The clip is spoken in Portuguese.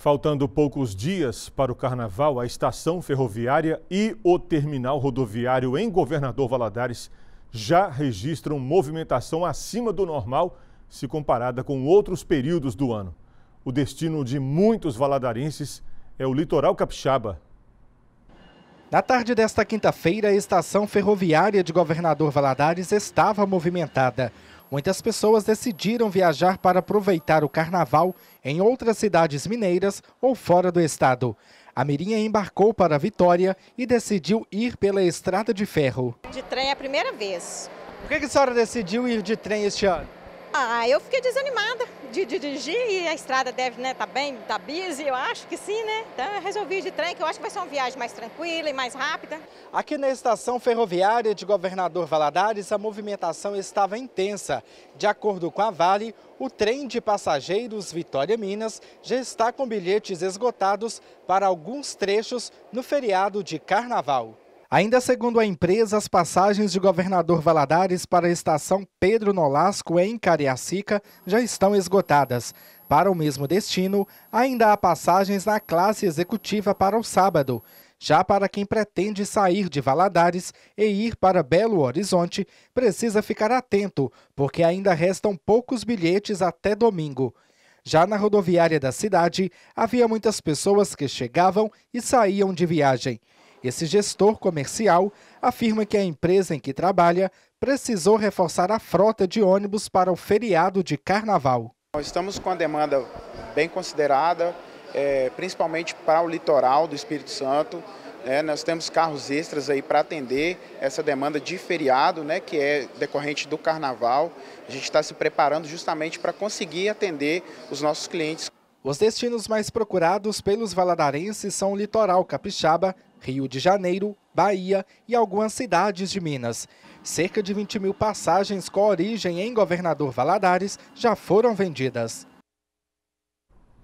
Faltando poucos dias para o carnaval, a estação ferroviária e o terminal rodoviário em Governador Valadares já registram movimentação acima do normal se comparada com outros períodos do ano. O destino de muitos valadarenses é o litoral capixaba. Na tarde desta quinta-feira, a estação ferroviária de Governador Valadares estava movimentada muitas pessoas decidiram viajar para aproveitar o carnaval em outras cidades mineiras ou fora do estado. A Mirinha embarcou para Vitória e decidiu ir pela estrada de ferro. De trem é a primeira vez. Por que a senhora decidiu ir de trem este ano? Ah, eu fiquei desanimada de, de dirigir e a estrada deve né, tá bem, tá busy, eu acho que sim, né? Então eu resolvi de trem, que eu acho que vai ser uma viagem mais tranquila e mais rápida. Aqui na estação ferroviária de Governador Valadares, a movimentação estava intensa. De acordo com a Vale, o trem de passageiros Vitória Minas já está com bilhetes esgotados para alguns trechos no feriado de Carnaval. Ainda segundo a empresa, as passagens de governador Valadares para a estação Pedro Nolasco, em Cariacica, já estão esgotadas. Para o mesmo destino, ainda há passagens na classe executiva para o sábado. Já para quem pretende sair de Valadares e ir para Belo Horizonte, precisa ficar atento, porque ainda restam poucos bilhetes até domingo. Já na rodoviária da cidade, havia muitas pessoas que chegavam e saíam de viagem. Esse gestor comercial afirma que a empresa em que trabalha precisou reforçar a frota de ônibus para o feriado de carnaval. Nós estamos com a demanda bem considerada, é, principalmente para o litoral do Espírito Santo. É, nós temos carros extras aí para atender essa demanda de feriado, né, que é decorrente do carnaval. A gente está se preparando justamente para conseguir atender os nossos clientes. Os destinos mais procurados pelos valadarenses são o litoral capixaba, Rio de Janeiro, Bahia e algumas cidades de Minas. Cerca de 20 mil passagens com origem em Governador Valadares já foram vendidas.